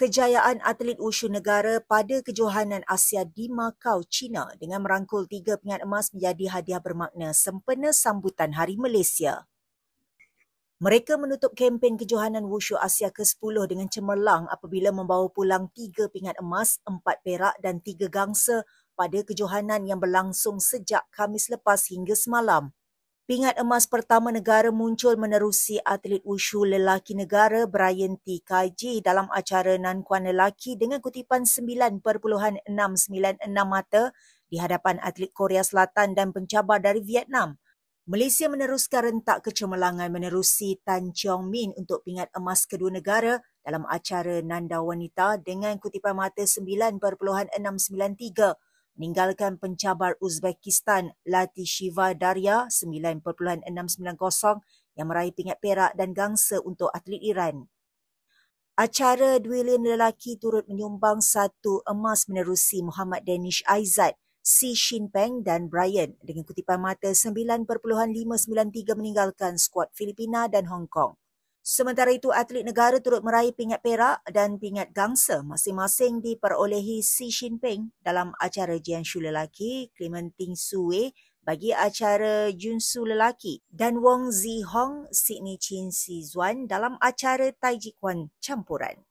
kejayaan atlet wushu negara pada kejohanan Asia di Macau, China dengan merangkul tiga pingat emas menjadi hadiah bermakna sempena sambutan Hari Malaysia. Mereka menutup kempen kejohanan wushu Asia ke-10 dengan cemerlang apabila membawa pulang tiga pingat emas, empat perak dan tiga gangsa pada kejohanan yang berlangsung sejak Khamis lepas hingga semalam. Pingat emas pertama negara muncul menerusi atlet wushu lelaki negara Brian T. Kaiji dalam acara Nan Kuan Lelaki dengan kutipan 9.696 mata di hadapan atlet Korea Selatan dan pencabar dari Vietnam. Malaysia meneruskan rentak kecemerlangan menerusi Tan Chong Min untuk pingat emas kedua negara dalam acara Nanda Wanita dengan kutipan mata 9.693 mata meninggalkan pencabar Uzbekistan Latishiva Darya 9.690 yang meraih pingat perak dan gangsa untuk atlet Iran. Acara duilin lelaki turut menyumbang satu emas menerusi Muhammad Danish Aizat, Si Shin Peng dan Brian dengan kutipan mata 9.593 meninggalkan skuad Filipina dan Hong Kong. Sementara itu, atlet negara turut meraih pingat perak dan pingat gangsa masing-masing diperolehi Xi Jinping dalam acara Jianshu Lelaki, Clementine Sue bagi acara Junsu Lelaki dan Wong Zi Hong, Sydney Chin Si Zuan dalam acara Taijiquan Campuran.